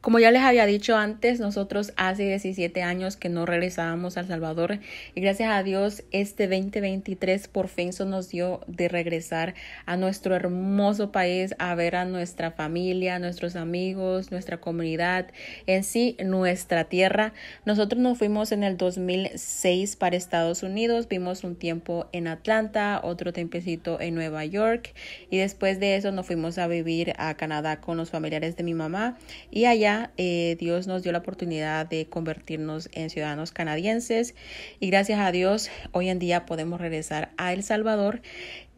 Como ya les había dicho antes, nosotros hace 17 años que no regresábamos a El Salvador y gracias a Dios este 2023 por fin nos dio de regresar a nuestro hermoso país, a ver a nuestra familia, nuestros amigos, nuestra comunidad, en sí nuestra tierra. Nosotros nos fuimos en el 2006 para Estados Unidos, vimos un tiempo en Atlanta, otro tempecito en Nueva York y después de eso nos fuimos a vivir a Canadá con los familiares de mi mamá y allá eh, Dios nos dio la oportunidad de convertirnos en ciudadanos canadienses y gracias a Dios hoy en día podemos regresar a El Salvador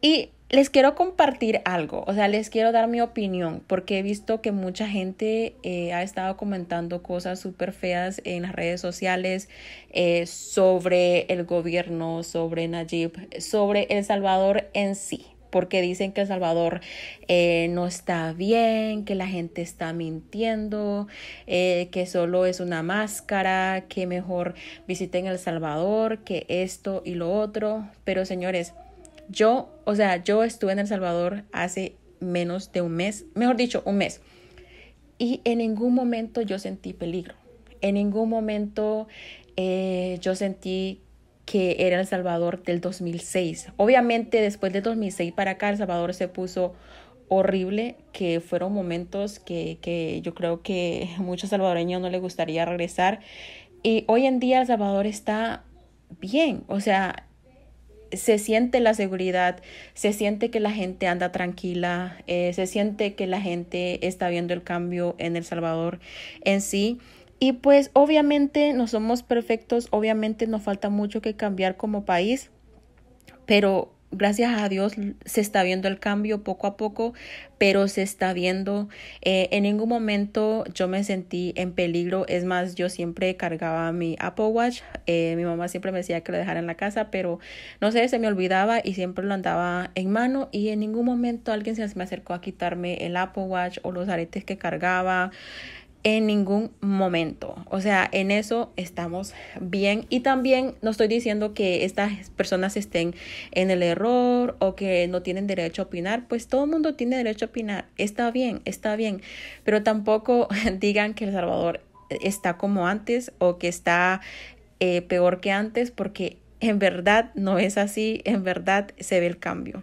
y les quiero compartir algo, o sea, les quiero dar mi opinión, porque he visto que mucha gente eh, ha estado comentando cosas súper feas en las redes sociales eh, sobre el gobierno, sobre Najib, sobre El Salvador en sí porque dicen que El Salvador eh, no está bien, que la gente está mintiendo, eh, que solo es una máscara, que mejor visiten El Salvador, que esto y lo otro. Pero señores, yo, o sea, yo estuve en El Salvador hace menos de un mes, mejor dicho, un mes. Y en ningún momento yo sentí peligro. En ningún momento eh, yo sentí que era El Salvador del 2006. Obviamente después de 2006 para acá El Salvador se puso horrible, que fueron momentos que, que yo creo que muchos salvadoreños no les gustaría regresar. Y hoy en día El Salvador está bien, o sea, se siente la seguridad, se siente que la gente anda tranquila, eh, se siente que la gente está viendo el cambio en El Salvador en sí. Y pues obviamente no somos perfectos, obviamente nos falta mucho que cambiar como país, pero gracias a Dios se está viendo el cambio poco a poco, pero se está viendo. Eh, en ningún momento yo me sentí en peligro. Es más, yo siempre cargaba mi Apple Watch. Eh, mi mamá siempre me decía que lo dejara en la casa, pero no sé, se me olvidaba y siempre lo andaba en mano. Y en ningún momento alguien se me acercó a quitarme el Apple Watch o los aretes que cargaba en ningún momento. O sea, en eso estamos bien. Y también no estoy diciendo que estas personas estén en el error o que no tienen derecho a opinar. Pues todo el mundo tiene derecho a opinar. Está bien, está bien. Pero tampoco digan que El Salvador está como antes o que está eh, peor que antes porque en verdad no es así. En verdad se ve el cambio.